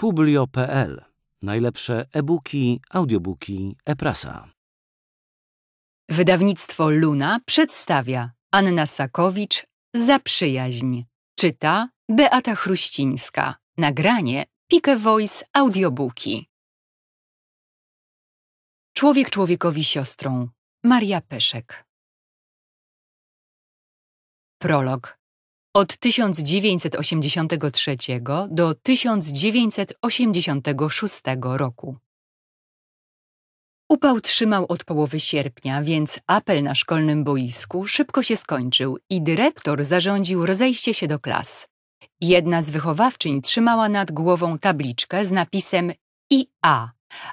Publio.pl. Najlepsze e-booki, audiobooki, e-prasa. Wydawnictwo Luna przedstawia Anna Sakowicz Zaprzyjaźń. Czyta Beata Chruścińska. Nagranie Pike Voice Audiobooki. Człowiek człowiekowi siostrą. Maria Peszek. Prolog. Od 1983 do 1986 roku. Upał trzymał od połowy sierpnia, więc apel na szkolnym boisku szybko się skończył i dyrektor zarządził rozejście się do klas. Jedna z wychowawczyń trzymała nad głową tabliczkę z napisem IA,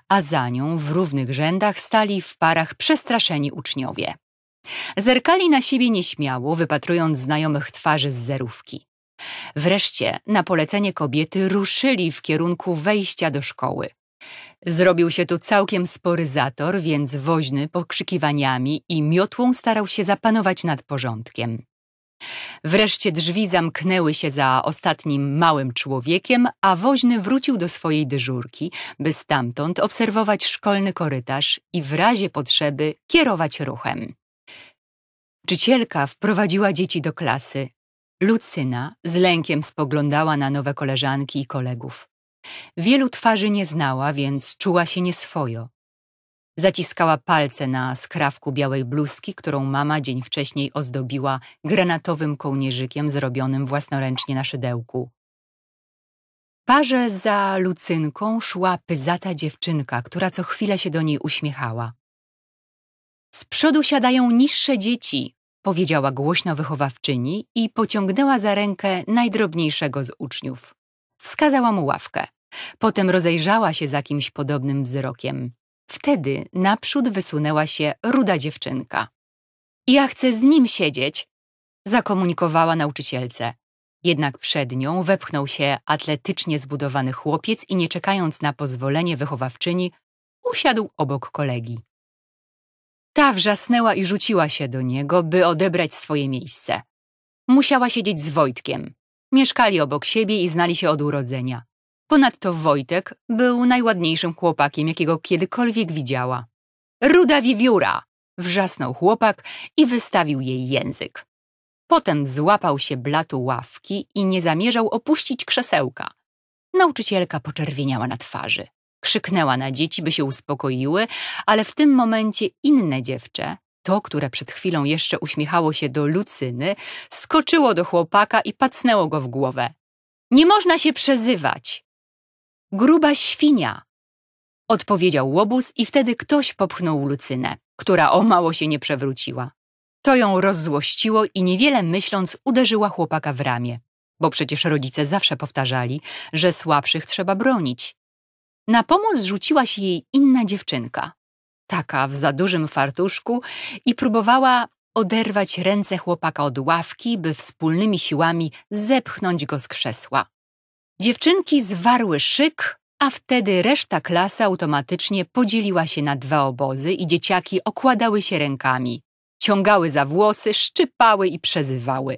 a za nią w równych rzędach stali w parach przestraszeni uczniowie. Zerkali na siebie nieśmiało, wypatrując znajomych twarzy z zerówki. Wreszcie, na polecenie kobiety, ruszyli w kierunku wejścia do szkoły. Zrobił się tu całkiem spory zator, więc woźny pokrzykiwaniami i miotłą starał się zapanować nad porządkiem. Wreszcie drzwi zamknęły się za ostatnim małym człowiekiem, a woźny wrócił do swojej dyżurki, by stamtąd obserwować szkolny korytarz i w razie potrzeby kierować ruchem. Nauczycielka wprowadziła dzieci do klasy. Lucyna z lękiem spoglądała na nowe koleżanki i kolegów. Wielu twarzy nie znała, więc czuła się nieswojo. Zaciskała palce na skrawku białej bluzki, którą mama dzień wcześniej ozdobiła granatowym kołnierzykiem zrobionym własnoręcznie na szydełku. Parze za Lucynką szła pyzata dziewczynka, która co chwilę się do niej uśmiechała. Z przodu siadają niższe dzieci, powiedziała głośno wychowawczyni i pociągnęła za rękę najdrobniejszego z uczniów. Wskazała mu ławkę. Potem rozejrzała się za kimś podobnym wzrokiem. Wtedy naprzód wysunęła się ruda dziewczynka. Ja chcę z nim siedzieć, zakomunikowała nauczycielce. Jednak przed nią wepchnął się atletycznie zbudowany chłopiec i nie czekając na pozwolenie wychowawczyni, usiadł obok kolegi. Ta wrzasnęła i rzuciła się do niego, by odebrać swoje miejsce. Musiała siedzieć z Wojtkiem. Mieszkali obok siebie i znali się od urodzenia. Ponadto Wojtek był najładniejszym chłopakiem, jakiego kiedykolwiek widziała. Ruda wiewióra! Wrzasnął chłopak i wystawił jej język. Potem złapał się blatu ławki i nie zamierzał opuścić krzesełka. Nauczycielka poczerwieniała na twarzy krzyknęła na dzieci, by się uspokoiły, ale w tym momencie inne dziewczę, to, które przed chwilą jeszcze uśmiechało się do Lucyny, skoczyło do chłopaka i pacnęło go w głowę. Nie można się przezywać! Gruba świnia! Odpowiedział łobuz i wtedy ktoś popchnął Lucynę, która o mało się nie przewróciła. To ją rozzłościło i niewiele myśląc uderzyła chłopaka w ramię, bo przecież rodzice zawsze powtarzali, że słabszych trzeba bronić. Na pomoc rzuciła się jej inna dziewczynka, taka w za dużym fartuszku i próbowała oderwać ręce chłopaka od ławki, by wspólnymi siłami zepchnąć go z krzesła. Dziewczynki zwarły szyk, a wtedy reszta klasy automatycznie podzieliła się na dwa obozy i dzieciaki okładały się rękami, ciągały za włosy, szczypały i przezywały.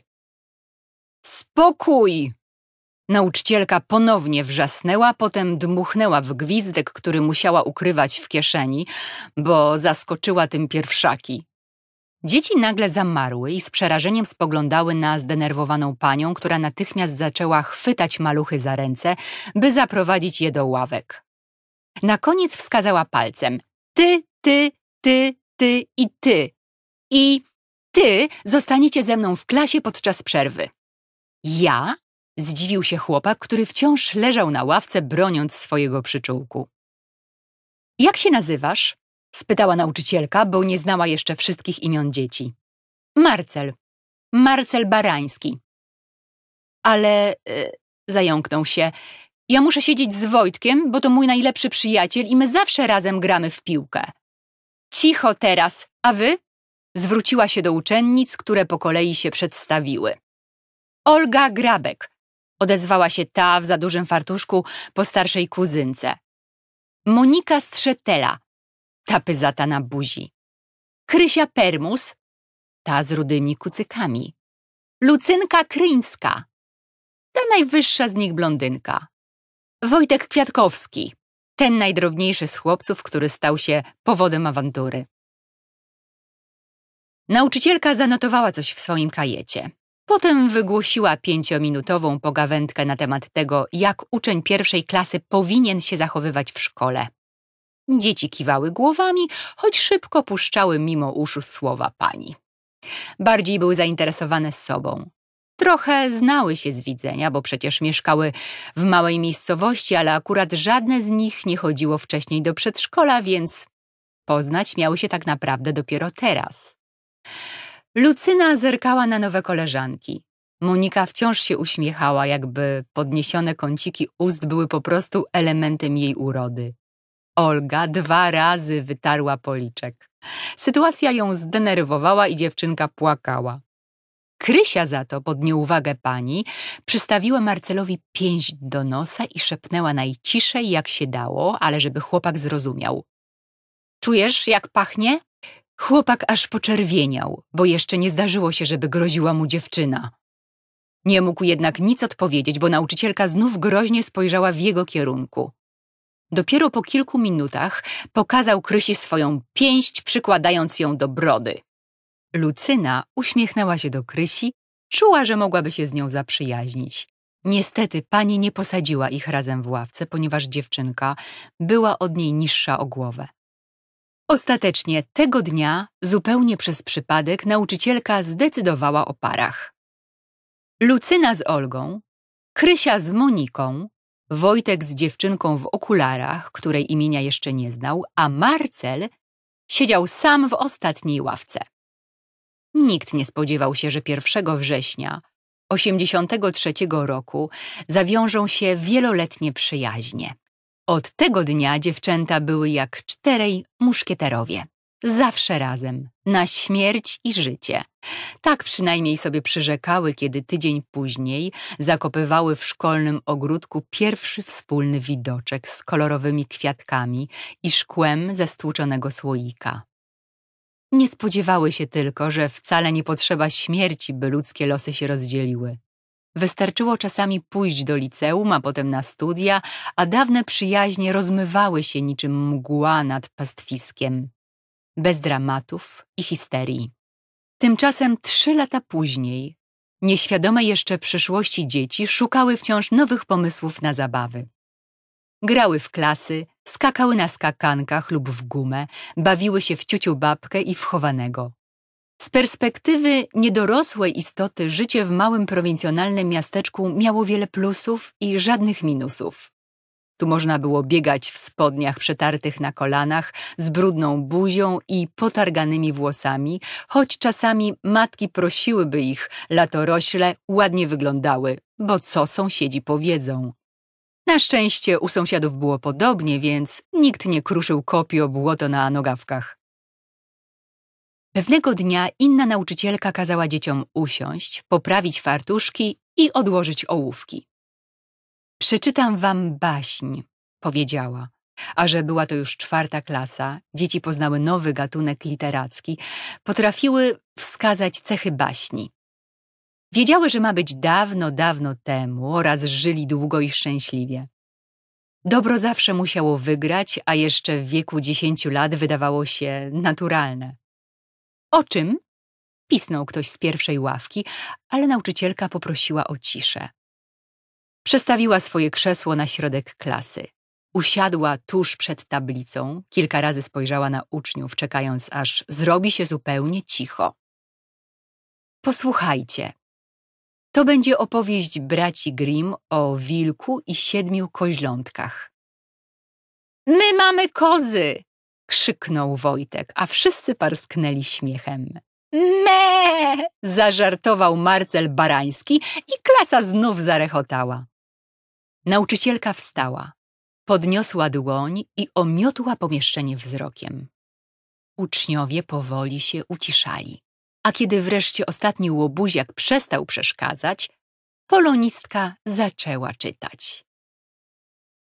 Spokój! Nauczycielka ponownie wrzasnęła, potem dmuchnęła w gwizdek, który musiała ukrywać w kieszeni, bo zaskoczyła tym pierwszaki. Dzieci nagle zamarły i z przerażeniem spoglądały na zdenerwowaną panią, która natychmiast zaczęła chwytać maluchy za ręce, by zaprowadzić je do ławek. Na koniec wskazała palcem: Ty, ty, ty, ty i ty. I ty zostaniecie ze mną w klasie podczas przerwy. Ja Zdziwił się chłopak, który wciąż leżał na ławce, broniąc swojego przyczółku. Jak się nazywasz? spytała nauczycielka, bo nie znała jeszcze wszystkich imion dzieci. Marcel. Marcel Barański. Ale... Yy, zająknął się. Ja muszę siedzieć z Wojtkiem, bo to mój najlepszy przyjaciel i my zawsze razem gramy w piłkę. Cicho teraz, a wy? Zwróciła się do uczennic, które po kolei się przedstawiły. Olga Grabek, odezwała się ta w za dużym fartuszku po starszej kuzynce. Monika Strzetela, ta pyzata na buzi. Krysia Permus, ta z rudymi kucykami. Lucynka Kryńska, ta najwyższa z nich blondynka. Wojtek Kwiatkowski, ten najdrobniejszy z chłopców, który stał się powodem awantury. Nauczycielka zanotowała coś w swoim kajecie. Potem wygłosiła pięciominutową pogawędkę na temat tego, jak uczeń pierwszej klasy powinien się zachowywać w szkole. Dzieci kiwały głowami, choć szybko puszczały mimo uszu słowa pani. Bardziej były zainteresowane sobą. Trochę znały się z widzenia, bo przecież mieszkały w małej miejscowości, ale akurat żadne z nich nie chodziło wcześniej do przedszkola, więc poznać miały się tak naprawdę dopiero teraz. Lucyna zerkała na nowe koleżanki. Monika wciąż się uśmiechała, jakby podniesione kąciki ust były po prostu elementem jej urody. Olga dwa razy wytarła policzek. Sytuacja ją zdenerwowała i dziewczynka płakała. Krysia za to, pod nieuwagę pani, przystawiła Marcelowi pięść do nosa i szepnęła najciszej jak się dało, ale żeby chłopak zrozumiał. Czujesz, jak pachnie? Chłopak aż poczerwieniał, bo jeszcze nie zdarzyło się, żeby groziła mu dziewczyna. Nie mógł jednak nic odpowiedzieć, bo nauczycielka znów groźnie spojrzała w jego kierunku. Dopiero po kilku minutach pokazał Krysi swoją pięść, przykładając ją do brody. Lucyna uśmiechnęła się do Krysi, czuła, że mogłaby się z nią zaprzyjaźnić. Niestety pani nie posadziła ich razem w ławce, ponieważ dziewczynka była od niej niższa o głowę. Ostatecznie tego dnia, zupełnie przez przypadek, nauczycielka zdecydowała o parach. Lucyna z Olgą, Krysia z Moniką, Wojtek z dziewczynką w okularach, której imienia jeszcze nie znał, a Marcel siedział sam w ostatniej ławce. Nikt nie spodziewał się, że 1 września 83 roku zawiążą się wieloletnie przyjaźnie. Od tego dnia dziewczęta były jak czterej muszkieterowie. Zawsze razem, na śmierć i życie. Tak przynajmniej sobie przyrzekały, kiedy tydzień później zakopywały w szkolnym ogródku pierwszy wspólny widoczek z kolorowymi kwiatkami i szkłem ze stłuczonego słoika. Nie spodziewały się tylko, że wcale nie potrzeba śmierci, by ludzkie losy się rozdzieliły. Wystarczyło czasami pójść do liceum, a potem na studia, a dawne przyjaźnie rozmywały się niczym mgła nad pastwiskiem. Bez dramatów i histerii. Tymczasem trzy lata później nieświadome jeszcze przyszłości dzieci szukały wciąż nowych pomysłów na zabawy. Grały w klasy, skakały na skakankach lub w gumę, bawiły się w ciuciu babkę i w chowanego. Z perspektywy niedorosłej istoty życie w małym prowincjonalnym miasteczku miało wiele plusów i żadnych minusów. Tu można było biegać w spodniach przetartych na kolanach, z brudną buzią i potarganymi włosami, choć czasami matki prosiłyby ich, latorośle ładnie wyglądały, bo co sąsiedzi powiedzą. Na szczęście u sąsiadów było podobnie, więc nikt nie kruszył kopii o błoto na nogawkach. Pewnego dnia inna nauczycielka kazała dzieciom usiąść, poprawić fartuszki i odłożyć ołówki. Przeczytam wam baśń, powiedziała. A że była to już czwarta klasa, dzieci poznały nowy gatunek literacki, potrafiły wskazać cechy baśni. Wiedziały, że ma być dawno, dawno temu oraz żyli długo i szczęśliwie. Dobro zawsze musiało wygrać, a jeszcze w wieku dziesięciu lat wydawało się naturalne. O czym? Pisnął ktoś z pierwszej ławki, ale nauczycielka poprosiła o ciszę. Przestawiła swoje krzesło na środek klasy. Usiadła tuż przed tablicą, kilka razy spojrzała na uczniów, czekając aż zrobi się zupełnie cicho. Posłuchajcie. To będzie opowieść braci Grimm o wilku i siedmiu koźlątkach. My mamy kozy! krzyknął Wojtek, a wszyscy parsknęli śmiechem. Me! zażartował Marcel Barański i klasa znów zarechotała. Nauczycielka wstała, podniosła dłoń i omiotła pomieszczenie wzrokiem. Uczniowie powoli się uciszali, a kiedy wreszcie ostatni łobuziak przestał przeszkadzać, polonistka zaczęła czytać.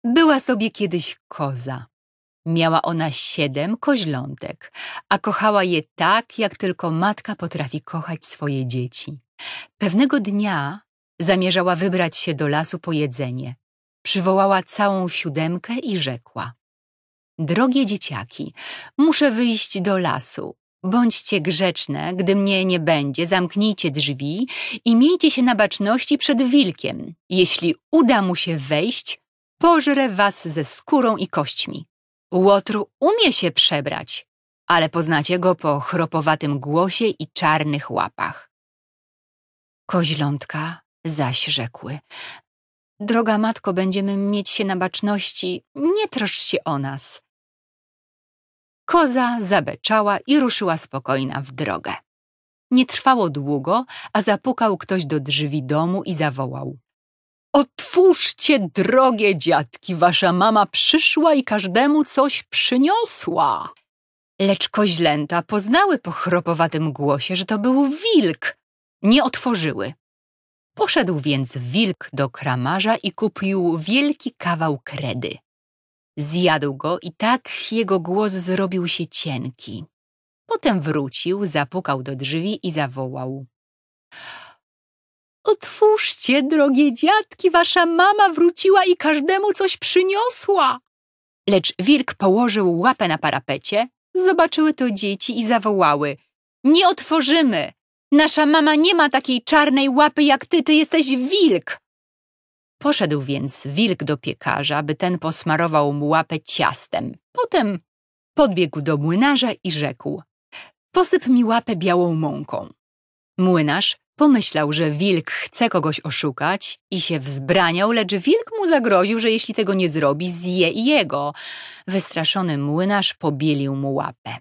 Była sobie kiedyś koza Miała ona siedem koźlątek, a kochała je tak, jak tylko matka potrafi kochać swoje dzieci. Pewnego dnia zamierzała wybrać się do lasu po jedzenie. Przywołała całą siódemkę i rzekła. Drogie dzieciaki, muszę wyjść do lasu. Bądźcie grzeczne, gdy mnie nie będzie, zamknijcie drzwi i miejcie się na baczności przed wilkiem. Jeśli uda mu się wejść, pożre was ze skórą i kośćmi. Łotr umie się przebrać, ale poznacie go po chropowatym głosie i czarnych łapach. Koźlątka zaś rzekły. Droga matko, będziemy mieć się na baczności, nie troszcz się o nas. Koza zabeczała i ruszyła spokojna w drogę. Nie trwało długo, a zapukał ktoś do drzwi domu i zawołał. Otwórzcie, drogie dziadki, wasza mama przyszła i każdemu coś przyniosła. Lecz koźlęta poznały po chropowatym głosie, że to był wilk. Nie otworzyły. Poszedł więc wilk do kramarza i kupił wielki kawał kredy. Zjadł go i tak jego głos zrobił się cienki. Potem wrócił, zapukał do drzwi i zawołał. Otwórzcie, drogie dziadki, wasza mama wróciła i każdemu coś przyniosła. Lecz wilk położył łapę na parapecie, zobaczyły to dzieci i zawołały. Nie otworzymy! Nasza mama nie ma takiej czarnej łapy jak ty, ty jesteś wilk! Poszedł więc wilk do piekarza, by ten posmarował mu łapę ciastem. Potem podbiegł do młynarza i rzekł: Posyp mi łapę białą mąką. Młynarz Pomyślał, że wilk chce kogoś oszukać i się wzbraniał, lecz wilk mu zagroził, że jeśli tego nie zrobi, zje i jego. Wystraszony młynarz pobielił mu łapę.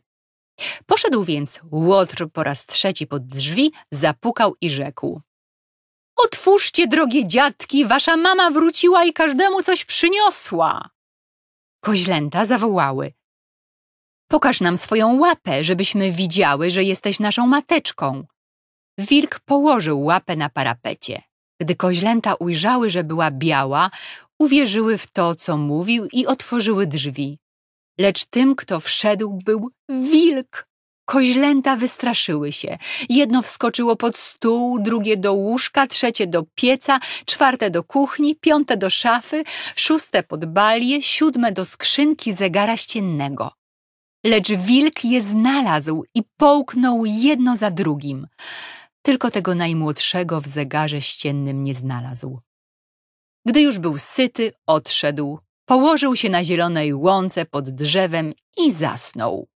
Poszedł więc Łotr po raz trzeci pod drzwi, zapukał i rzekł. Otwórzcie, drogie dziadki, wasza mama wróciła i każdemu coś przyniosła. Koźlęta zawołały. Pokaż nam swoją łapę, żebyśmy widziały, że jesteś naszą mateczką. Wilk położył łapę na parapecie. Gdy koźlęta ujrzały, że była biała, uwierzyły w to, co mówił i otworzyły drzwi. Lecz tym, kto wszedł, był wilk. Koźlęta wystraszyły się. Jedno wskoczyło pod stół, drugie do łóżka, trzecie do pieca, czwarte do kuchni, piąte do szafy, szóste pod balię, siódme do skrzynki zegara ściennego. Lecz wilk je znalazł i połknął jedno za drugim tylko tego najmłodszego w zegarze ściennym nie znalazł. Gdy już był syty, odszedł, położył się na zielonej łące pod drzewem i zasnął.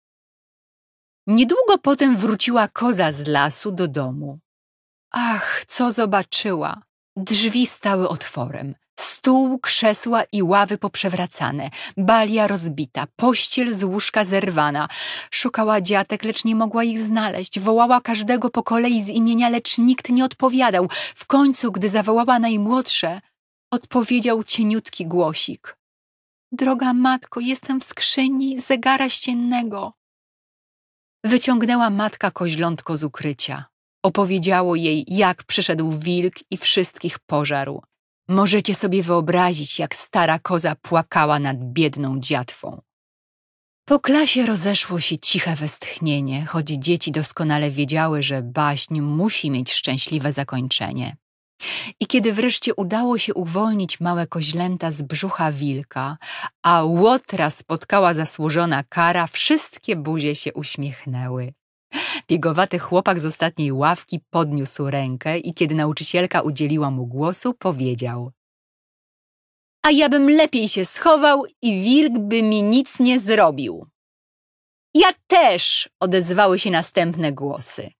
Niedługo potem wróciła koza z lasu do domu. Ach, co zobaczyła! Drzwi stały otworem. Stół, krzesła i ławy poprzewracane, balia rozbita, pościel z łóżka zerwana. Szukała dziatek, lecz nie mogła ich znaleźć. Wołała każdego po kolei z imienia, lecz nikt nie odpowiadał. W końcu, gdy zawołała najmłodsze, odpowiedział cieniutki głosik. Droga matko, jestem w skrzyni zegara ściennego. Wyciągnęła matka koźlątko z ukrycia. Opowiedziało jej, jak przyszedł wilk i wszystkich pożarł. Możecie sobie wyobrazić, jak stara koza płakała nad biedną dziatwą. Po klasie rozeszło się ciche westchnienie, choć dzieci doskonale wiedziały, że baśń musi mieć szczęśliwe zakończenie. I kiedy wreszcie udało się uwolnić małe koźlęta z brzucha wilka, a łotra spotkała zasłużona kara, wszystkie buzie się uśmiechnęły. Biegowaty chłopak z ostatniej ławki podniósł rękę i kiedy nauczycielka udzieliła mu głosu, powiedział – A ja bym lepiej się schował i wilk by mi nic nie zrobił. – Ja też! – odezwały się następne głosy.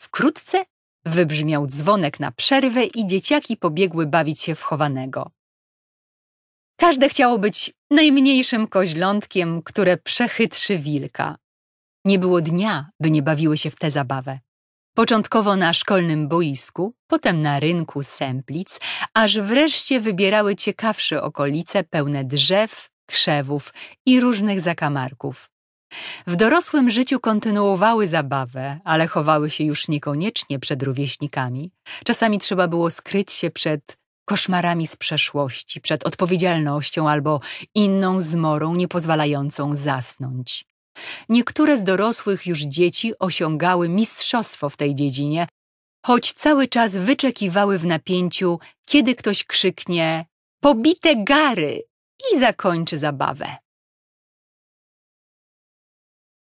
Wkrótce wybrzmiał dzwonek na przerwę i dzieciaki pobiegły bawić się w chowanego. Każde chciało być najmniejszym koźlątkiem, które przechytrzy wilka. Nie było dnia, by nie bawiły się w tę zabawę. Początkowo na szkolnym boisku, potem na rynku sęplic, aż wreszcie wybierały ciekawsze okolice pełne drzew, krzewów i różnych zakamarków. W dorosłym życiu kontynuowały zabawę, ale chowały się już niekoniecznie przed rówieśnikami. Czasami trzeba było skryć się przed koszmarami z przeszłości, przed odpowiedzialnością albo inną zmorą niepozwalającą zasnąć. Niektóre z dorosłych już dzieci osiągały mistrzostwo w tej dziedzinie, choć cały czas wyczekiwały w napięciu, kiedy ktoś krzyknie pobite gary i zakończy zabawę.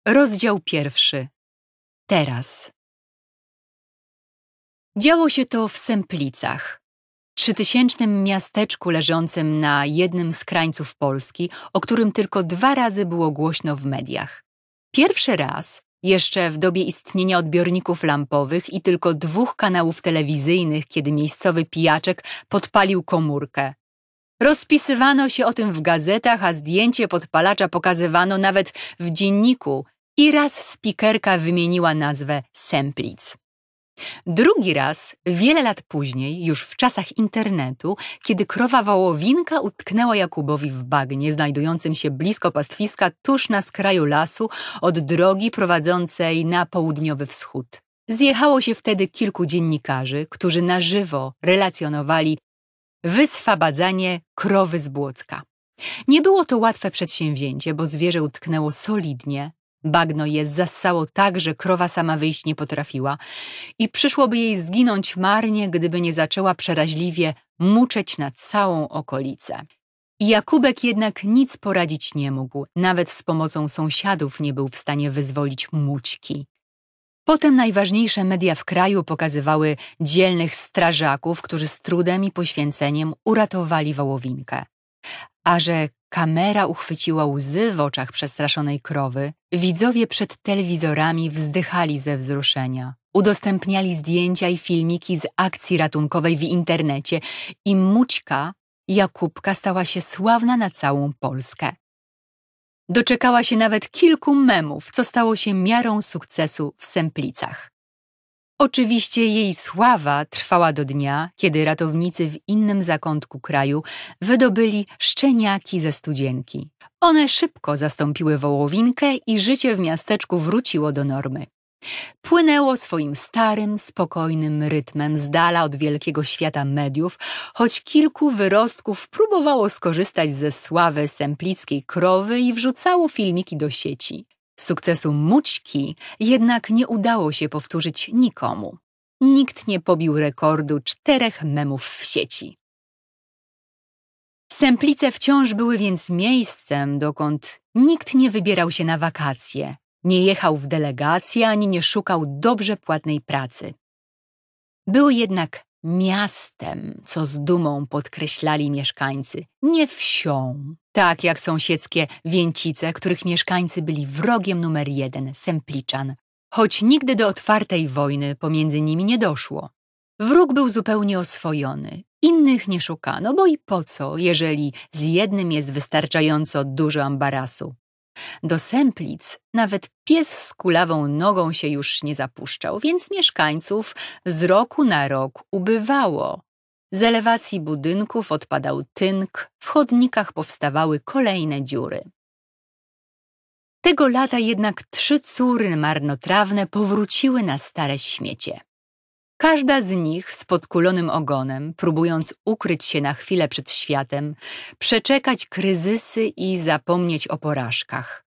Rozdział pierwszy. Teraz. Działo się to w Semplicach trzytysięcznym miasteczku leżącym na jednym z krańców Polski, o którym tylko dwa razy było głośno w mediach. Pierwszy raz, jeszcze w dobie istnienia odbiorników lampowych i tylko dwóch kanałów telewizyjnych, kiedy miejscowy pijaczek podpalił komórkę. Rozpisywano się o tym w gazetach, a zdjęcie podpalacza pokazywano nawet w dzienniku i raz spikerka wymieniła nazwę Semplic. Drugi raz, wiele lat później, już w czasach internetu, kiedy krowa wołowinka utknęła Jakubowi w bagnie, znajdującym się blisko pastwiska, tuż na skraju lasu, od drogi prowadzącej na południowy wschód. Zjechało się wtedy kilku dziennikarzy, którzy na żywo relacjonowali wyswabadzanie krowy z Błocka. Nie było to łatwe przedsięwzięcie, bo zwierzę utknęło solidnie, Bagno je zassało tak, że krowa sama wyjść nie potrafiła i przyszłoby jej zginąć marnie, gdyby nie zaczęła przeraźliwie muczeć na całą okolicę. Jakubek jednak nic poradzić nie mógł, nawet z pomocą sąsiadów nie był w stanie wyzwolić mućki. Potem najważniejsze media w kraju pokazywały dzielnych strażaków, którzy z trudem i poświęceniem uratowali wołowinkę. A że Kamera uchwyciła łzy w oczach przestraszonej krowy. Widzowie przed telewizorami wzdychali ze wzruszenia. Udostępniali zdjęcia i filmiki z akcji ratunkowej w internecie i mućka Jakubka stała się sławna na całą Polskę. Doczekała się nawet kilku memów, co stało się miarą sukcesu w Semplicach. Oczywiście jej sława trwała do dnia, kiedy ratownicy w innym zakątku kraju wydobyli szczeniaki ze studzienki. One szybko zastąpiły wołowinkę i życie w miasteczku wróciło do normy. Płynęło swoim starym, spokojnym rytmem z dala od wielkiego świata mediów, choć kilku wyrostków próbowało skorzystać ze sławy semplickiej krowy i wrzucało filmiki do sieci. Sukcesu Mućki jednak nie udało się powtórzyć nikomu. Nikt nie pobił rekordu czterech memów w sieci. Semplice wciąż były więc miejscem, dokąd nikt nie wybierał się na wakacje, nie jechał w delegacje ani nie szukał dobrze płatnej pracy. Były jednak miastem, co z dumą podkreślali mieszkańcy, nie wsią tak jak sąsiedzkie Więcice, których mieszkańcy byli wrogiem numer jeden, Sempliczan, choć nigdy do otwartej wojny pomiędzy nimi nie doszło. Wróg był zupełnie oswojony, innych nie szukano, bo i po co, jeżeli z jednym jest wystarczająco dużo ambarasu. Do Semplic nawet pies z kulawą nogą się już nie zapuszczał, więc mieszkańców z roku na rok ubywało, z elewacji budynków odpadał tynk, w chodnikach powstawały kolejne dziury. Tego lata jednak trzy córy marnotrawne powróciły na stare śmiecie. Każda z nich z podkulonym ogonem, próbując ukryć się na chwilę przed światem, przeczekać kryzysy i zapomnieć o porażkach.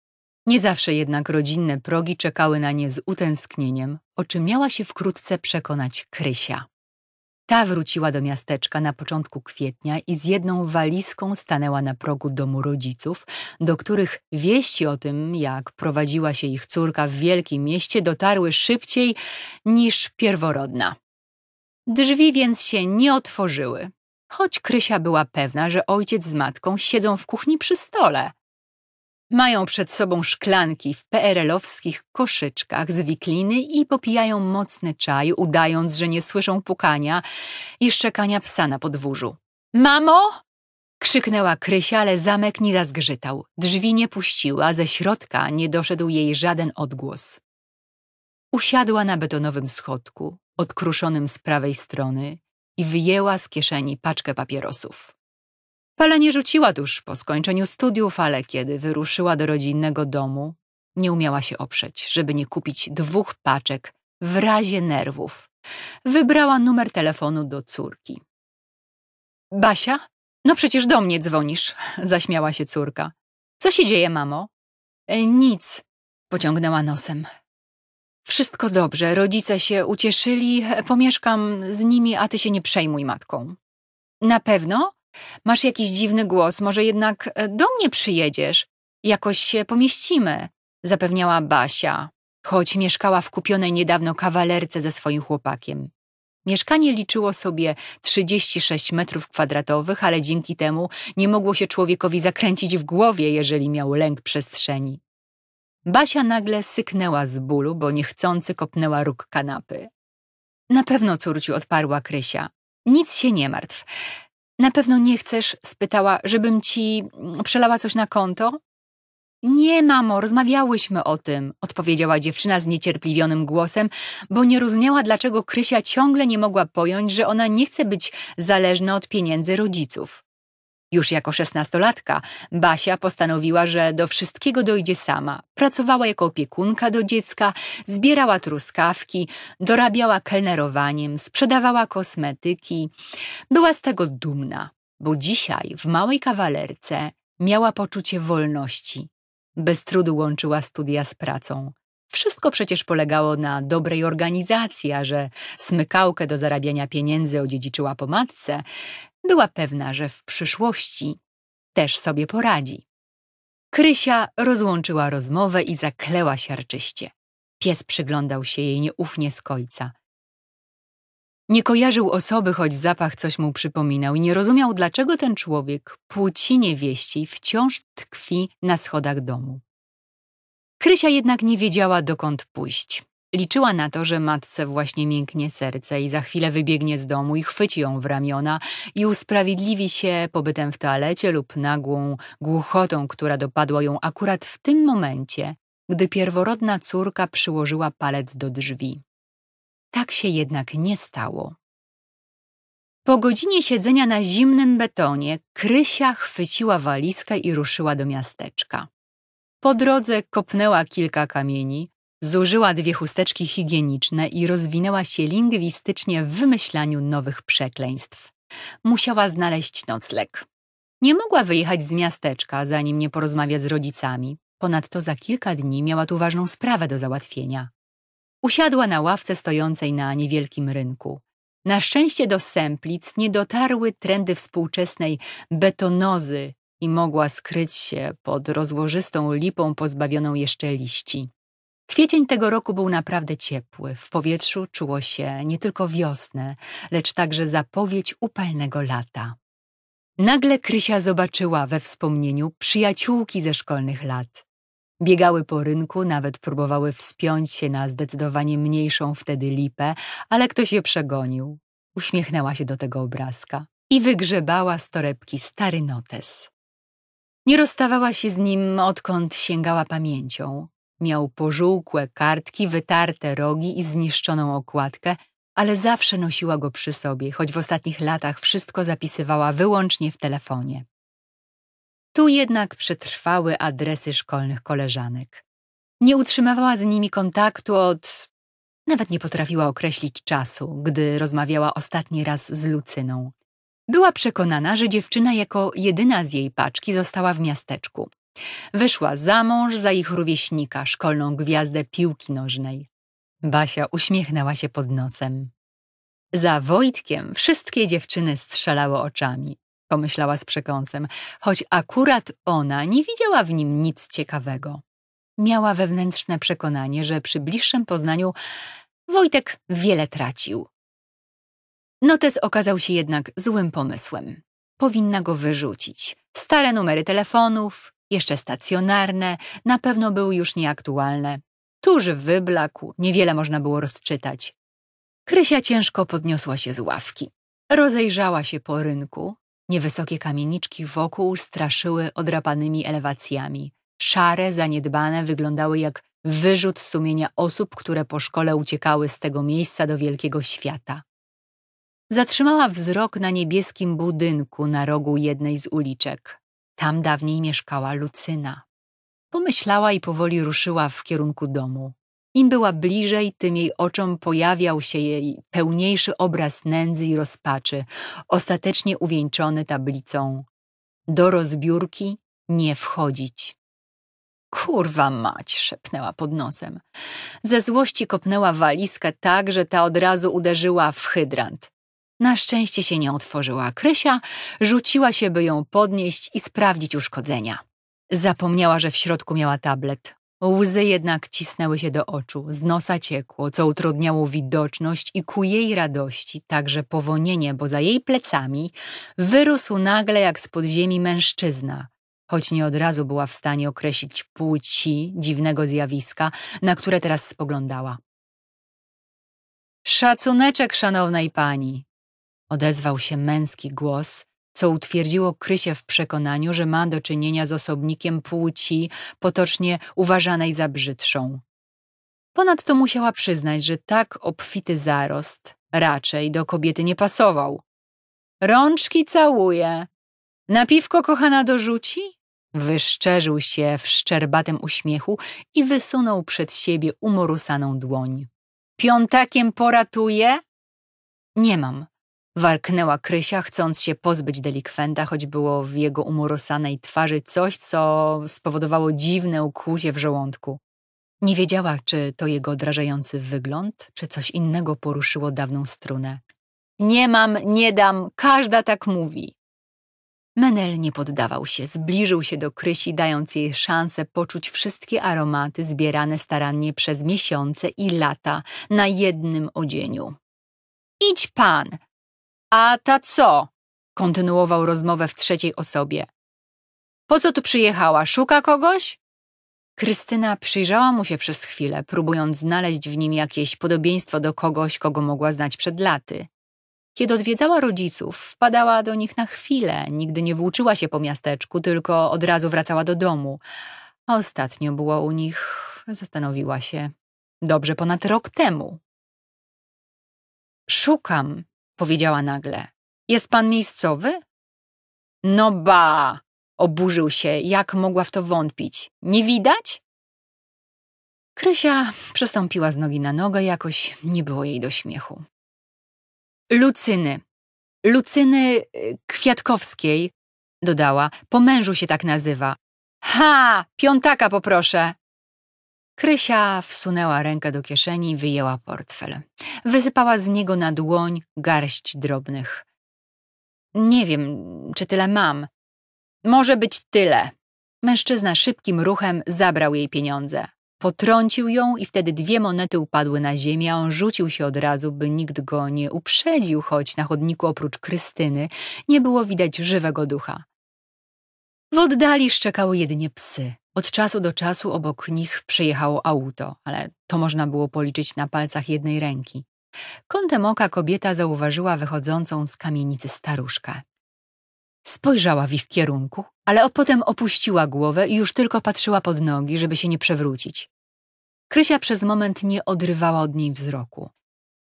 Nie zawsze jednak rodzinne progi czekały na nie z utęsknieniem, o czym miała się wkrótce przekonać Krysia. Ta wróciła do miasteczka na początku kwietnia i z jedną walizką stanęła na progu domu rodziców, do których wieści o tym, jak prowadziła się ich córka w wielkim mieście, dotarły szybciej niż pierworodna. Drzwi więc się nie otworzyły, choć Krysia była pewna, że ojciec z matką siedzą w kuchni przy stole. Mają przed sobą szklanki w PRL-owskich koszyczkach z wikliny i popijają mocny czaj, udając, że nie słyszą pukania i szczekania psa na podwórzu. Mamo! Krzyknęła Krysia, ale zamek nie zazgrzytał. Drzwi nie puściła, ze środka nie doszedł jej żaden odgłos. Usiadła na betonowym schodku, odkruszonym z prawej strony i wyjęła z kieszeni paczkę papierosów. Pele nie rzuciła tuż po skończeniu studiów, ale kiedy wyruszyła do rodzinnego domu, nie umiała się oprzeć, żeby nie kupić dwóch paczek w razie nerwów. Wybrała numer telefonu do córki. Basia? No przecież do mnie dzwonisz, zaśmiała się córka. Co się dzieje, mamo? E, nic, pociągnęła nosem. Wszystko dobrze, rodzice się ucieszyli, e, pomieszkam z nimi, a ty się nie przejmuj matką. Na pewno? Masz jakiś dziwny głos, może jednak e, do mnie przyjedziesz? Jakoś się pomieścimy, zapewniała Basia, choć mieszkała w kupionej niedawno kawalerce ze swoim chłopakiem. Mieszkanie liczyło sobie 36 metrów kwadratowych, ale dzięki temu nie mogło się człowiekowi zakręcić w głowie, jeżeli miał lęk przestrzeni. Basia nagle syknęła z bólu, bo niechcący kopnęła róg kanapy. Na pewno, córciu, odparła Krysia. Nic się nie martw. Na pewno nie chcesz, spytała, żebym ci mm, przelała coś na konto? Nie, mamo, rozmawiałyśmy o tym, odpowiedziała dziewczyna z niecierpliwionym głosem, bo nie rozumiała, dlaczego Krysia ciągle nie mogła pojąć, że ona nie chce być zależna od pieniędzy rodziców. Już jako szesnastolatka Basia postanowiła, że do wszystkiego dojdzie sama. Pracowała jako opiekunka do dziecka, zbierała truskawki, dorabiała kelnerowaniem, sprzedawała kosmetyki. Była z tego dumna, bo dzisiaj w małej kawalerce miała poczucie wolności. Bez trudu łączyła studia z pracą. Wszystko przecież polegało na dobrej organizacji, a że smykałkę do zarabiania pieniędzy odziedziczyła po matce, była pewna, że w przyszłości też sobie poradzi. Krysia rozłączyła rozmowę i zakleła siarczyście. Pies przyglądał się jej nieufnie z kojca. Nie kojarzył osoby, choć zapach coś mu przypominał i nie rozumiał, dlaczego ten człowiek, płci niewieściej, wciąż tkwi na schodach domu. Krysia jednak nie wiedziała, dokąd pójść. Liczyła na to, że matce właśnie mięknie serce i za chwilę wybiegnie z domu i chwyci ją w ramiona i usprawiedliwi się pobytem w toalecie lub nagłą głuchotą, która dopadła ją akurat w tym momencie, gdy pierworodna córka przyłożyła palec do drzwi. Tak się jednak nie stało. Po godzinie siedzenia na zimnym betonie, Krysia chwyciła walizkę i ruszyła do miasteczka. Po drodze kopnęła kilka kamieni, Zużyła dwie chusteczki higieniczne i rozwinęła się lingwistycznie w wymyślaniu nowych przekleństw. Musiała znaleźć nocleg. Nie mogła wyjechać z miasteczka, zanim nie porozmawia z rodzicami. Ponadto za kilka dni miała tu ważną sprawę do załatwienia. Usiadła na ławce stojącej na niewielkim rynku. Na szczęście do Semplic nie dotarły trendy współczesnej betonozy i mogła skryć się pod rozłożystą lipą pozbawioną jeszcze liści. Kwiecień tego roku był naprawdę ciepły. W powietrzu czuło się nie tylko wiosnę, lecz także zapowiedź upalnego lata. Nagle Krysia zobaczyła we wspomnieniu przyjaciółki ze szkolnych lat. Biegały po rynku, nawet próbowały wspiąć się na zdecydowanie mniejszą wtedy lipę, ale ktoś je przegonił. Uśmiechnęła się do tego obrazka i wygrzebała z torebki stary notes. Nie rozstawała się z nim, odkąd sięgała pamięcią. Miał pożółkłe kartki, wytarte rogi i zniszczoną okładkę, ale zawsze nosiła go przy sobie, choć w ostatnich latach wszystko zapisywała wyłącznie w telefonie. Tu jednak przetrwały adresy szkolnych koleżanek. Nie utrzymywała z nimi kontaktu od... Nawet nie potrafiła określić czasu, gdy rozmawiała ostatni raz z Lucyną. Była przekonana, że dziewczyna jako jedyna z jej paczki została w miasteczku. Wyszła za mąż za ich rówieśnika, szkolną gwiazdę piłki nożnej. Basia uśmiechnęła się pod nosem. Za Wojtkiem wszystkie dziewczyny strzelały oczami, pomyślała z przekąsem, choć akurat ona nie widziała w nim nic ciekawego. Miała wewnętrzne przekonanie, że przy bliższym poznaniu Wojtek wiele tracił. Notes okazał się jednak złym pomysłem. Powinna go wyrzucić. Stare numery telefonów, jeszcze stacjonarne, na pewno były już nieaktualne. Tuż wyblakł, niewiele można było rozczytać. Krysia ciężko podniosła się z ławki. Rozejrzała się po rynku. Niewysokie kamieniczki wokół straszyły odrapanymi elewacjami. Szare, zaniedbane wyglądały jak wyrzut sumienia osób, które po szkole uciekały z tego miejsca do wielkiego świata. Zatrzymała wzrok na niebieskim budynku na rogu jednej z uliczek. Tam dawniej mieszkała Lucyna. Pomyślała i powoli ruszyła w kierunku domu. Im była bliżej, tym jej oczom pojawiał się jej pełniejszy obraz nędzy i rozpaczy, ostatecznie uwieńczony tablicą do rozbiórki nie wchodzić. Kurwa mać, szepnęła pod nosem. Ze złości kopnęła walizkę tak, że ta od razu uderzyła w hydrant. Na szczęście się nie otworzyła. Krysia rzuciła się, by ją podnieść i sprawdzić uszkodzenia. Zapomniała, że w środku miała tablet. Łzy jednak cisnęły się do oczu, z nosa ciekło, co utrudniało widoczność i ku jej radości także powonienie, bo za jej plecami wyrósł nagle jak z podziemi mężczyzna, choć nie od razu była w stanie określić płci dziwnego zjawiska, na które teraz spoglądała. Szacuneczek, szanownej pani, odezwał się męski głos, co utwierdziło Krysię w przekonaniu, że ma do czynienia z osobnikiem płci potocznie uważanej za brzydszą. Ponadto musiała przyznać, że tak obfity zarost raczej do kobiety nie pasował. Rączki całuję. Na piwko kochana dorzuci? Wyszczerzył się w szczerbatym uśmiechu i wysunął przed siebie umorusaną dłoń. Piątakiem poratuje? Nie mam, Warknęła Krysia, chcąc się pozbyć delikwenta, choć było w jego umorosanej twarzy coś, co spowodowało dziwne ukłucie w żołądku. Nie wiedziała, czy to jego odrażający wygląd, czy coś innego poruszyło dawną strunę. Nie mam, nie dam, każda tak mówi. Menel nie poddawał się, zbliżył się do Krysi, dając jej szansę poczuć wszystkie aromaty zbierane starannie przez miesiące i lata na jednym odzieniu. Idź pan, a ta co? Kontynuował rozmowę w trzeciej osobie. Po co tu przyjechała? Szuka kogoś? Krystyna przyjrzała mu się przez chwilę, próbując znaleźć w nim jakieś podobieństwo do kogoś, kogo mogła znać przed laty. Kiedy odwiedzała rodziców, wpadała do nich na chwilę, nigdy nie włóczyła się po miasteczku, tylko od razu wracała do domu. A ostatnio było u nich, zastanowiła się, dobrze ponad rok temu. Szukam, powiedziała nagle. Jest pan miejscowy? No ba! Oburzył się, jak mogła w to wątpić. Nie widać? Krysia przestąpiła z nogi na nogę, jakoś nie było jej do śmiechu. Lucyny. Lucyny y, Kwiatkowskiej, dodała. Po mężu się tak nazywa. Ha! Piątaka poproszę. Krysia wsunęła rękę do kieszeni i wyjęła portfel. Wysypała z niego na dłoń garść drobnych. Nie wiem, czy tyle mam. Może być tyle. Mężczyzna szybkim ruchem zabrał jej pieniądze. Potrącił ją i wtedy dwie monety upadły na ziemię, a on rzucił się od razu, by nikt go nie uprzedził, choć na chodniku oprócz Krystyny nie było widać żywego ducha. W oddali szczekały jedynie psy. Od czasu do czasu obok nich przejechało auto, ale to można było policzyć na palcach jednej ręki. Kątem oka kobieta zauważyła wychodzącą z kamienicy staruszkę. Spojrzała w ich kierunku, ale potem opuściła głowę i już tylko patrzyła pod nogi, żeby się nie przewrócić. Krysia przez moment nie odrywała od niej wzroku.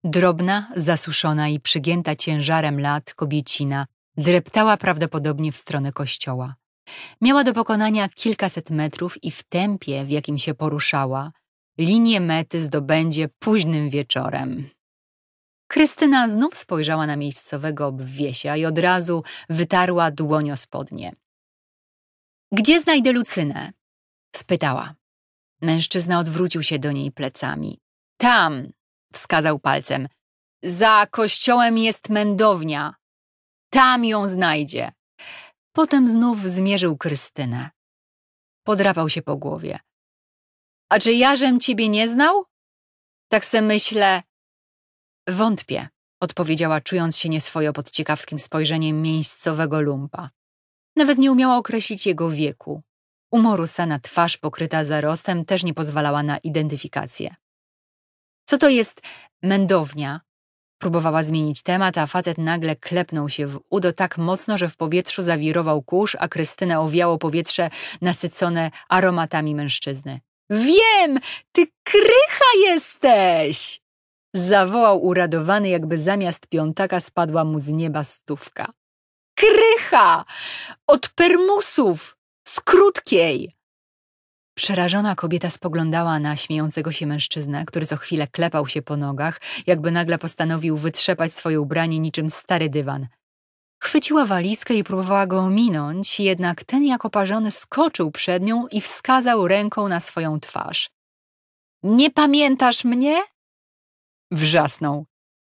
Drobna, zasuszona i przygięta ciężarem lat kobiecina dreptała prawdopodobnie w stronę kościoła. Miała do pokonania kilkaset metrów i w tempie, w jakim się poruszała, linię mety zdobędzie późnym wieczorem. Krystyna znów spojrzała na miejscowego obwiesia i od razu wytarła dłonią spodnie. Gdzie znajdę Lucynę? spytała. Mężczyzna odwrócił się do niej plecami. Tam, wskazał palcem. Za kościołem jest mędownia. Tam ją znajdzie. Potem znów zmierzył Krystynę. Podrapał się po głowie. A czy jażem ciebie nie znał? Tak se myślę. Wątpię, odpowiedziała, czując się nieswojo pod ciekawskim spojrzeniem miejscowego lumpa. Nawet nie umiała określić jego wieku. Umorusa na twarz pokryta zarostem też nie pozwalała na identyfikację. Co to jest mędownia? Próbowała zmienić temat, a facet nagle klepnął się w udo tak mocno, że w powietrzu zawirował kurz, a Krystyna owiało powietrze nasycone aromatami mężczyzny. Wiem, ty krycha jesteś! Zawołał uradowany, jakby zamiast piątaka spadła mu z nieba stówka. Krycha! Od permusów! Z krótkiej! Przerażona kobieta spoglądała na śmiejącego się mężczyznę, który co chwilę klepał się po nogach, jakby nagle postanowił wytrzepać swoje ubranie niczym stary dywan. Chwyciła walizkę i próbowała go ominąć, jednak ten jak oparzony skoczył przed nią i wskazał ręką na swoją twarz. Nie pamiętasz mnie? Wrzasnął.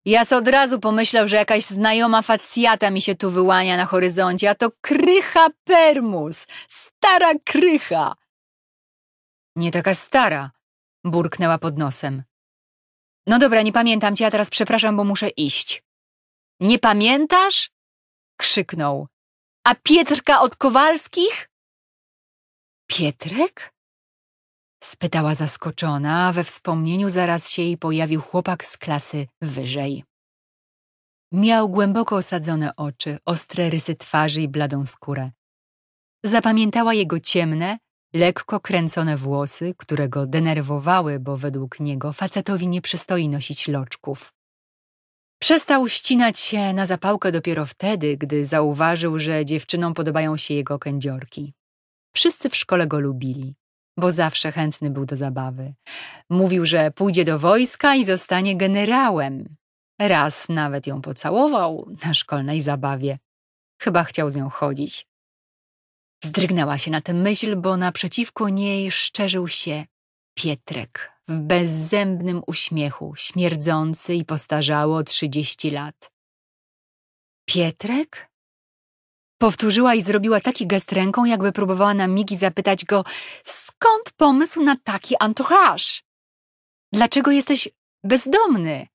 Jas od razu pomyślał, że jakaś znajoma facjata mi się tu wyłania na horyzoncie, a to krycha permus, stara krycha. Nie taka stara, burknęła pod nosem. No dobra, nie pamiętam cię, a teraz przepraszam, bo muszę iść. Nie pamiętasz? Krzyknął. A Pietrka od Kowalskich? Pietrek? Spytała zaskoczona, a we wspomnieniu zaraz się jej pojawił chłopak z klasy wyżej. Miał głęboko osadzone oczy, ostre rysy twarzy i bladą skórę. Zapamiętała jego ciemne, Lekko kręcone włosy, które go denerwowały, bo według niego facetowi nie przystoi nosić loczków. Przestał ścinać się na zapałkę dopiero wtedy, gdy zauważył, że dziewczynom podobają się jego kędziorki. Wszyscy w szkole go lubili, bo zawsze chętny był do zabawy. Mówił, że pójdzie do wojska i zostanie generałem. Raz nawet ją pocałował na szkolnej zabawie. Chyba chciał z nią chodzić. Zdrygnęła się na tę myśl, bo naprzeciwko niej szczerzył się Pietrek w bezzębnym uśmiechu, śmierdzący i postarzało trzydzieści lat. Pietrek? Powtórzyła i zrobiła taki gest ręką, jakby próbowała na migi zapytać go, skąd pomysł na taki antochaż? Dlaczego jesteś bezdomny?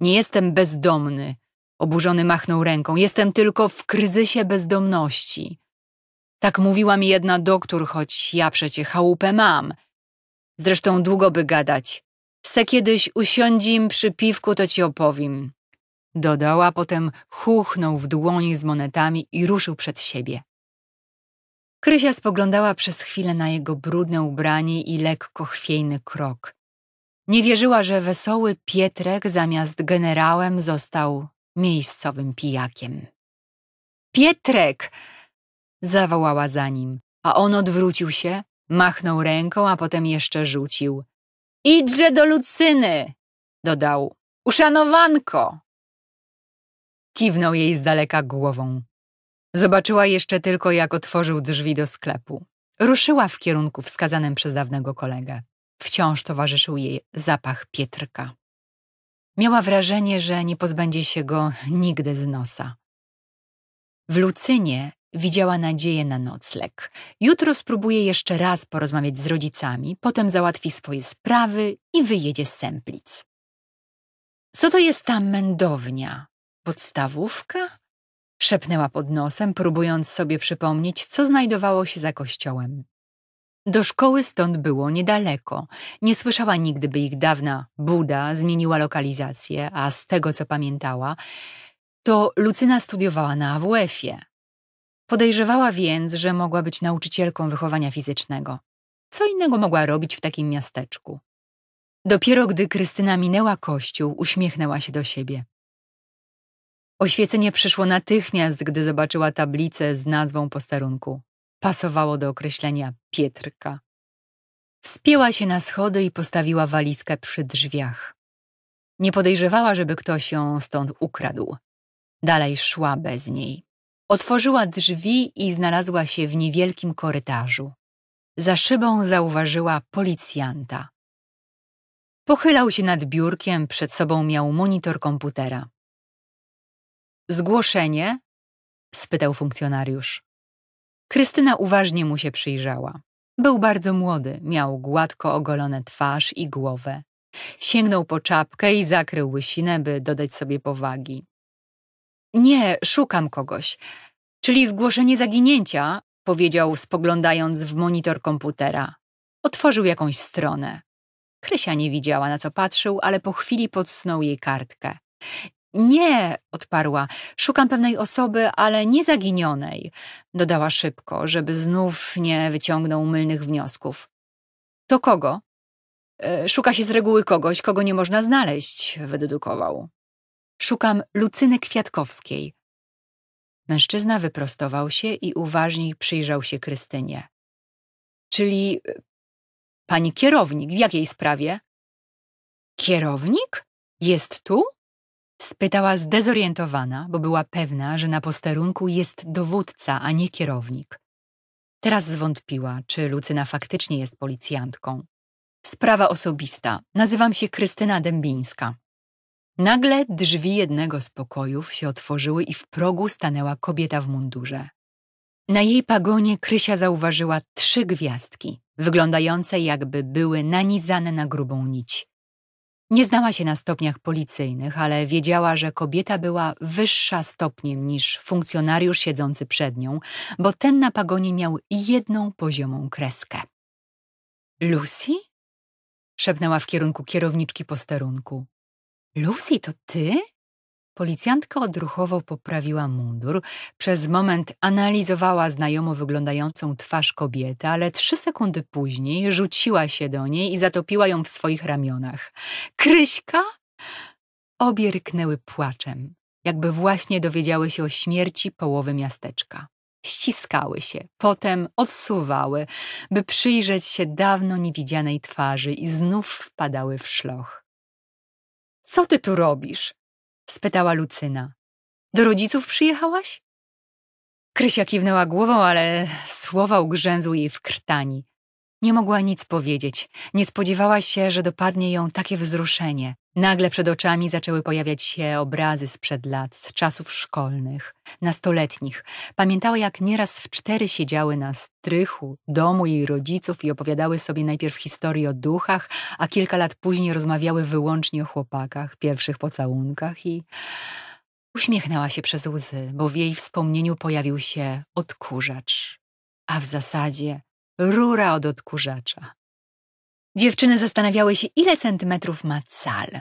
Nie jestem bezdomny, oburzony machnął ręką. Jestem tylko w kryzysie bezdomności. Tak mówiła mi jedna doktór, choć ja przecie chałupę mam. Zresztą długo by gadać. Se kiedyś usiądzim przy piwku, to ci opowiem. Dodała, potem chuchnął w dłoni z monetami i ruszył przed siebie. Krysia spoglądała przez chwilę na jego brudne ubranie i lekko chwiejny krok. Nie wierzyła, że wesoły Pietrek zamiast generałem został miejscowym pijakiem. Pietrek! zawołała za nim, a on odwrócił się, machnął ręką, a potem jeszcze rzucił. Idźże do Lucyny! dodał. Uszanowanko! Kiwnął jej z daleka głową. Zobaczyła jeszcze tylko, jak otworzył drzwi do sklepu. Ruszyła w kierunku wskazanym przez dawnego kolegę. Wciąż towarzyszył jej zapach pietrka. Miała wrażenie, że nie pozbędzie się go nigdy z nosa. W Lucynie Widziała nadzieję na nocleg. Jutro spróbuje jeszcze raz porozmawiać z rodzicami, potem załatwi swoje sprawy i wyjedzie z Semplic. Co to jest ta mędownia? Podstawówka? Szepnęła pod nosem, próbując sobie przypomnieć, co znajdowało się za kościołem. Do szkoły stąd było niedaleko. Nie słyszała nigdy, by ich dawna Buda zmieniła lokalizację, a z tego, co pamiętała, to Lucyna studiowała na AWF-ie. Podejrzewała więc, że mogła być nauczycielką wychowania fizycznego. Co innego mogła robić w takim miasteczku? Dopiero gdy Krystyna minęła kościół, uśmiechnęła się do siebie. Oświecenie przyszło natychmiast, gdy zobaczyła tablicę z nazwą posterunku. Pasowało do określenia Pietrka. Wspięła się na schody i postawiła walizkę przy drzwiach. Nie podejrzewała, żeby ktoś ją stąd ukradł. Dalej szła bez niej. Otworzyła drzwi i znalazła się w niewielkim korytarzu. Za szybą zauważyła policjanta. Pochylał się nad biurkiem, przed sobą miał monitor komputera. Zgłoszenie? spytał funkcjonariusz. Krystyna uważnie mu się przyjrzała. Był bardzo młody, miał gładko ogolone twarz i głowę. Sięgnął po czapkę i zakrył łysinę, by dodać sobie powagi. Nie, szukam kogoś. Czyli zgłoszenie zaginięcia, powiedział, spoglądając w monitor komputera. Otworzył jakąś stronę. Krysia nie widziała, na co patrzył, ale po chwili podsunął jej kartkę. Nie, odparła, szukam pewnej osoby, ale nie zaginionej, dodała szybko, żeby znów nie wyciągnął mylnych wniosków. To kogo? E, szuka się z reguły kogoś, kogo nie można znaleźć, wydedukował. Szukam Lucyny Kwiatkowskiej. Mężczyzna wyprostował się i uważniej przyjrzał się Krystynie. Czyli e, pani kierownik, w jakiej sprawie? Kierownik? Jest tu? Spytała zdezorientowana, bo była pewna, że na posterunku jest dowódca, a nie kierownik. Teraz zwątpiła, czy Lucyna faktycznie jest policjantką. Sprawa osobista. Nazywam się Krystyna Dębińska. Nagle drzwi jednego z pokojów się otworzyły i w progu stanęła kobieta w mundurze. Na jej pagonie Krysia zauważyła trzy gwiazdki, wyglądające jakby były nanizane na grubą nić. Nie znała się na stopniach policyjnych, ale wiedziała, że kobieta była wyższa stopniem niż funkcjonariusz siedzący przed nią, bo ten na pagonie miał jedną poziomą kreskę. Lucy? szepnęła w kierunku kierowniczki posterunku. Lucy, to ty? Policjantka odruchowo poprawiła mundur. Przez moment analizowała znajomo wyglądającą twarz kobiety, ale trzy sekundy później rzuciła się do niej i zatopiła ją w swoich ramionach. Kryśka? Obie ryknęły płaczem, jakby właśnie dowiedziały się o śmierci połowy miasteczka. Ściskały się, potem odsuwały, by przyjrzeć się dawno niewidzianej twarzy i znów wpadały w szloch. Co ty tu robisz? spytała Lucyna. Do rodziców przyjechałaś? Krysia kiwnęła głową, ale słowa ugrzęzły jej w krtani. Nie mogła nic powiedzieć. Nie spodziewała się, że dopadnie ją takie wzruszenie. Nagle przed oczami zaczęły pojawiać się obrazy sprzed lat, z czasów szkolnych, nastoletnich. Pamiętała, jak nieraz w cztery siedziały na strychu domu jej rodziców i opowiadały sobie najpierw historię o duchach, a kilka lat później rozmawiały wyłącznie o chłopakach, pierwszych pocałunkach i... Uśmiechnęła się przez łzy, bo w jej wspomnieniu pojawił się odkurzacz, a w zasadzie rura od odkurzacza. Dziewczyny zastanawiały się, ile centymetrów ma cal,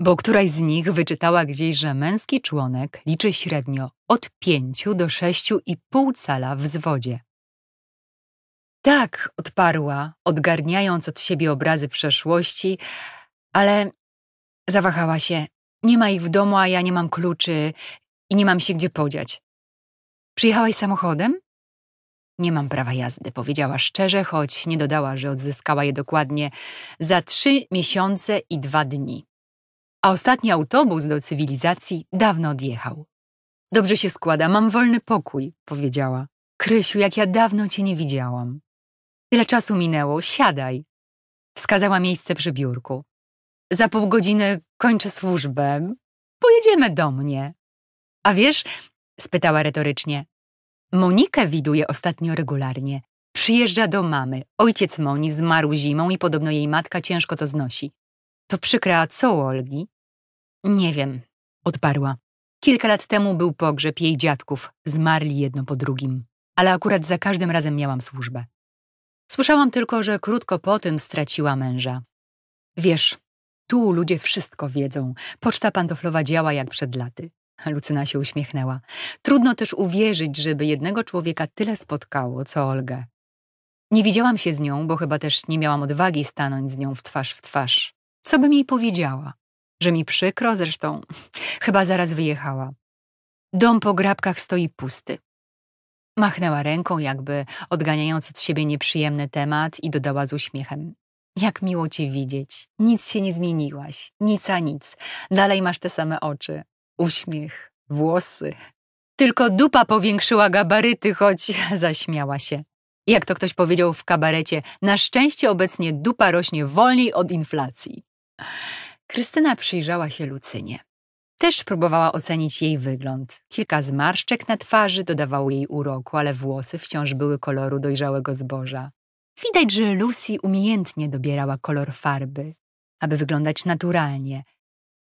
bo któraś z nich wyczytała gdzieś, że męski członek liczy średnio od 5 do 6,5 cala w zwodzie. Tak, odparła, odgarniając od siebie obrazy przeszłości, ale zawahała się. Nie ma ich w domu, a ja nie mam kluczy i nie mam się gdzie podziać. Przyjechałaś samochodem? Nie mam prawa jazdy, powiedziała szczerze, choć nie dodała, że odzyskała je dokładnie za trzy miesiące i dwa dni. A ostatni autobus do cywilizacji dawno odjechał. Dobrze się składa, mam wolny pokój, powiedziała. Krysiu, jak ja dawno cię nie widziałam. Tyle czasu minęło, siadaj. Wskazała miejsce przy biurku. Za pół godziny kończę służbę. Pojedziemy do mnie. A wiesz, spytała retorycznie, Monikę widuje ostatnio regularnie. Przyjeżdża do mamy. Ojciec Moni zmarł zimą i podobno jej matka ciężko to znosi. To przykra, co u Olgi? Nie wiem, odparła. Kilka lat temu był pogrzeb jej dziadków. Zmarli jedno po drugim. Ale akurat za każdym razem miałam służbę. Słyszałam tylko, że krótko po tym straciła męża. Wiesz, tu ludzie wszystko wiedzą. Poczta pantoflowa działa jak przed laty. Lucyna się uśmiechnęła. Trudno też uwierzyć, żeby jednego człowieka tyle spotkało, co Olgę. Nie widziałam się z nią, bo chyba też nie miałam odwagi stanąć z nią w twarz w twarz. Co bym jej powiedziała? Że mi przykro, zresztą chyba zaraz wyjechała. Dom po grabkach stoi pusty. Machnęła ręką, jakby odganiając od siebie nieprzyjemny temat i dodała z uśmiechem. Jak miło cię widzieć. Nic się nie zmieniłaś. Nic a nic. Dalej masz te same oczy uśmiech, włosy. Tylko dupa powiększyła gabaryty, choć zaśmiała się. Jak to ktoś powiedział w kabarecie, na szczęście obecnie dupa rośnie wolniej od inflacji. Krystyna przyjrzała się Lucynie. Też próbowała ocenić jej wygląd. Kilka zmarszczek na twarzy dodawało jej uroku, ale włosy wciąż były koloru dojrzałego zboża. Widać, że Lucy umiejętnie dobierała kolor farby, aby wyglądać naturalnie,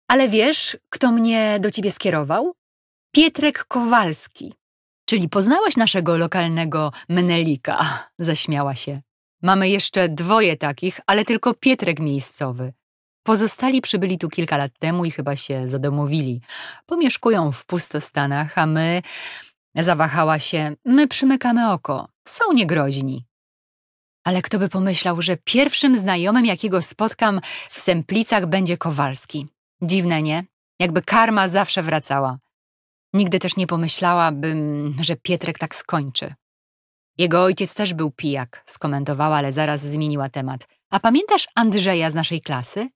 ale wiesz, kto mnie do ciebie skierował? Pietrek Kowalski. Czyli poznałaś naszego lokalnego Menelika, zaśmiała się. Mamy jeszcze dwoje takich, ale tylko Pietrek miejscowy. Pozostali przybyli tu kilka lat temu i chyba się zadomowili. Pomieszkują w pustostanach, a my. Zawahała się, my przymykamy oko. Są niegroźni. Ale kto by pomyślał, że pierwszym znajomym, jakiego spotkam w Semplicach, będzie Kowalski. Dziwne, nie? Jakby karma zawsze wracała. Nigdy też nie pomyślałabym, że Pietrek tak skończy. Jego ojciec też był pijak, skomentowała, ale zaraz zmieniła temat. A pamiętasz Andrzeja z naszej klasy?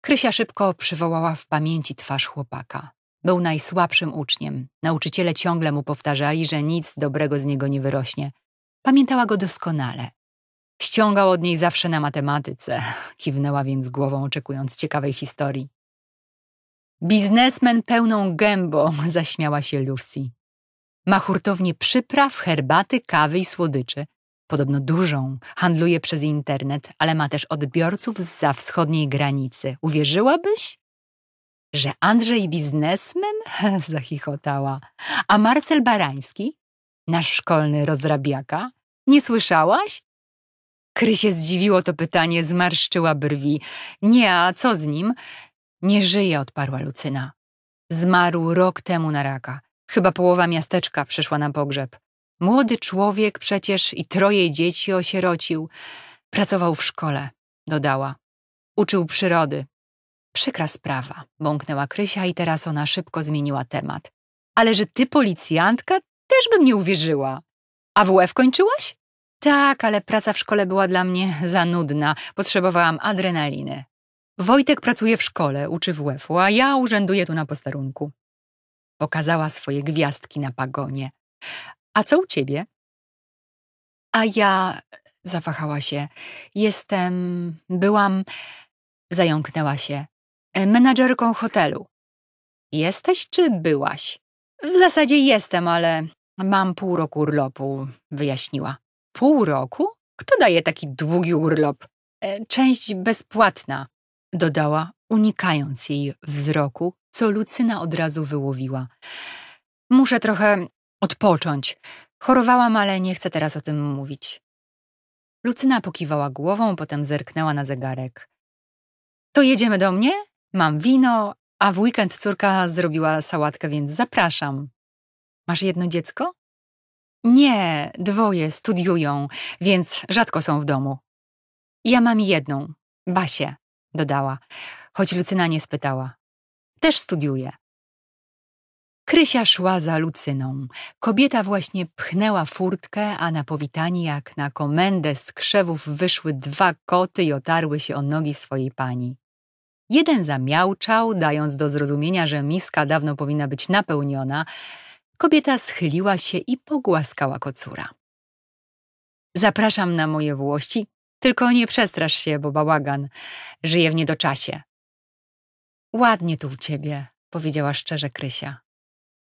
Krysia szybko przywołała w pamięci twarz chłopaka. Był najsłabszym uczniem. Nauczyciele ciągle mu powtarzali, że nic dobrego z niego nie wyrośnie. Pamiętała go doskonale. Ściągał od niej zawsze na matematyce, kiwnęła więc głową, oczekując ciekawej historii. Biznesmen pełną gębą, zaśmiała się Lucy. Ma hurtownię przypraw, herbaty, kawy i słodyczy. Podobno dużą, handluje przez internet, ale ma też odbiorców zza wschodniej granicy. Uwierzyłabyś? Że Andrzej biznesmen? zachichotała. A Marcel Barański? Nasz szkolny rozrabiaka? Nie słyszałaś? Kry się zdziwiło to pytanie, zmarszczyła brwi. Nie, a co z nim? Nie żyje, odparła Lucyna. Zmarł rok temu na raka. Chyba połowa miasteczka przyszła na pogrzeb. Młody człowiek przecież i troje dzieci osierocił. Pracował w szkole, dodała. Uczył przyrody. Przykra sprawa, bąknęła Krysia i teraz ona szybko zmieniła temat. Ale że ty policjantka, też bym nie uwierzyła. A WF kończyłaś? Tak, ale praca w szkole była dla mnie za nudna. Potrzebowałam adrenaliny. Wojtek pracuje w szkole, uczy WF-u, a ja urzęduję tu na posterunku. Pokazała swoje gwiazdki na pagonie. A co u ciebie? A ja, zawahała się, jestem, byłam, zająknęła się, e, menadżerką hotelu. Jesteś czy byłaś? W zasadzie jestem, ale mam pół roku urlopu, wyjaśniła. Pół roku? Kto daje taki długi urlop? E, część bezpłatna, dodała, unikając jej wzroku, co Lucyna od razu wyłowiła. Muszę trochę odpocząć. Chorowałam, ale nie chcę teraz o tym mówić. Lucyna pokiwała głową, potem zerknęła na zegarek. To jedziemy do mnie? Mam wino, a w weekend córka zrobiła sałatkę, więc zapraszam. Masz jedno dziecko? Nie, dwoje studiują, więc rzadko są w domu. Ja mam jedną, Basię dodała, choć Lucyna nie spytała. Też studiuje. Krysia szła za Lucyną. Kobieta właśnie pchnęła furtkę, a na powitanie jak na komendę z krzewów wyszły dwa koty i otarły się o nogi swojej pani. Jeden zamiałczał, dając do zrozumienia, że miska dawno powinna być napełniona. Kobieta schyliła się i pogłaskała kocura. Zapraszam na moje włości, tylko nie przestrasz się, bo bałagan żyje w niedoczasie. Ładnie tu u ciebie, powiedziała szczerze Krysia.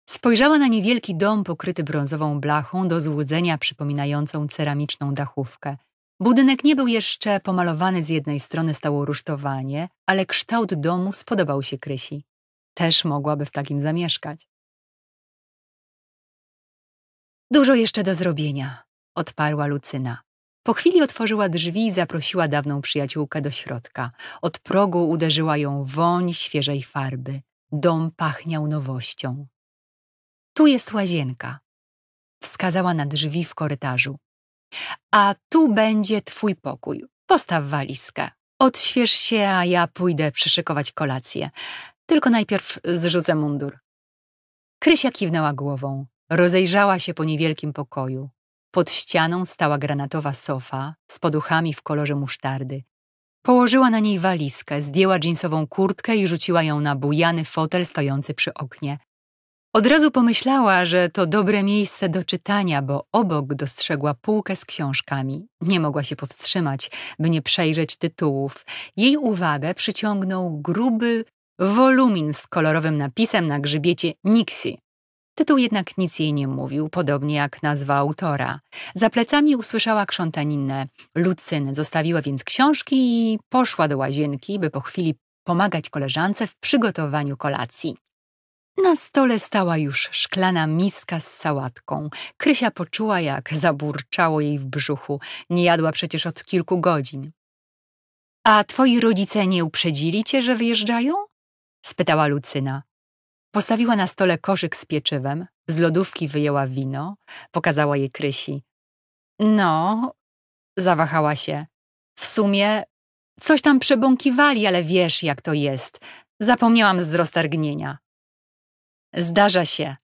Spojrzała na niewielki dom pokryty brązową blachą do złudzenia przypominającą ceramiczną dachówkę. Budynek nie był jeszcze pomalowany, z jednej strony stało rusztowanie, ale kształt domu spodobał się Krysi. Też mogłaby w takim zamieszkać. Dużo jeszcze do zrobienia, odparła Lucyna. Po chwili otworzyła drzwi i zaprosiła dawną przyjaciółkę do środka. Od progu uderzyła ją woń świeżej farby. Dom pachniał nowością. Tu jest łazienka. Wskazała na drzwi w korytarzu. A tu będzie twój pokój. Postaw walizkę. Odśwież się, a ja pójdę przyszykować kolację. Tylko najpierw zrzucę mundur. Krysia kiwnęła głową. Rozejrzała się po niewielkim pokoju. Pod ścianą stała granatowa sofa z poduchami w kolorze musztardy. Położyła na niej walizkę, zdjęła dżinsową kurtkę i rzuciła ją na bujany fotel stojący przy oknie. Od razu pomyślała, że to dobre miejsce do czytania, bo obok dostrzegła półkę z książkami. Nie mogła się powstrzymać, by nie przejrzeć tytułów. Jej uwagę przyciągnął gruby wolumin z kolorowym napisem na grzybiecie Nixie. Tytuł jednak nic jej nie mówił, podobnie jak nazwa autora. Za plecami usłyszała krzątaninę. Lucyn zostawiła więc książki i poszła do łazienki, by po chwili pomagać koleżance w przygotowaniu kolacji. Na stole stała już szklana miska z sałatką. Krysia poczuła, jak zaburczało jej w brzuchu. Nie jadła przecież od kilku godzin. A twoi rodzice nie uprzedzili cię, że wyjeżdżają? spytała Lucyna. Postawiła na stole koszyk z pieczywem, z lodówki wyjęła wino, pokazała je Krysi. No, zawahała się. W sumie coś tam przebąkiwali, ale wiesz jak to jest. Zapomniałam z roztargnienia. Zdarza się,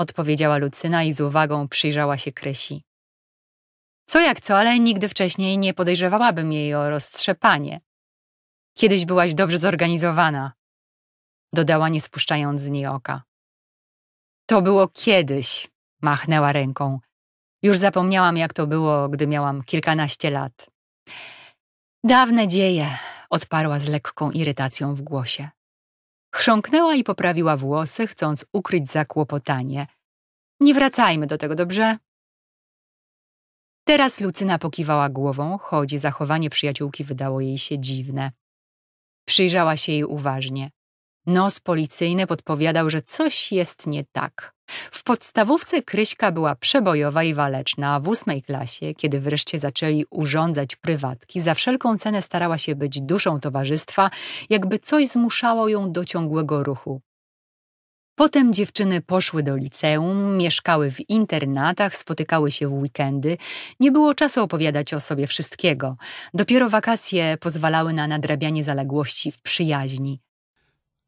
odpowiedziała Lucyna i z uwagą przyjrzała się Krysi. Co jak co, ale nigdy wcześniej nie podejrzewałabym jej o roztrzepanie. Kiedyś byłaś dobrze zorganizowana, dodała nie spuszczając z niej oka. To było kiedyś, machnęła ręką. Już zapomniałam, jak to było, gdy miałam kilkanaście lat. Dawne dzieje, odparła z lekką irytacją w głosie. Chrząknęła i poprawiła włosy, chcąc ukryć zakłopotanie. Nie wracajmy do tego, dobrze? Teraz Lucyna pokiwała głową, choć zachowanie przyjaciółki wydało jej się dziwne. Przyjrzała się jej uważnie. Nos policyjny podpowiadał, że coś jest nie tak. W podstawówce Kryśka była przebojowa i waleczna, a w ósmej klasie, kiedy wreszcie zaczęli urządzać prywatki, za wszelką cenę starała się być duszą towarzystwa, jakby coś zmuszało ją do ciągłego ruchu. Potem dziewczyny poszły do liceum, mieszkały w internatach, spotykały się w weekendy. Nie było czasu opowiadać o sobie wszystkiego. Dopiero wakacje pozwalały na nadrabianie zaległości w przyjaźni.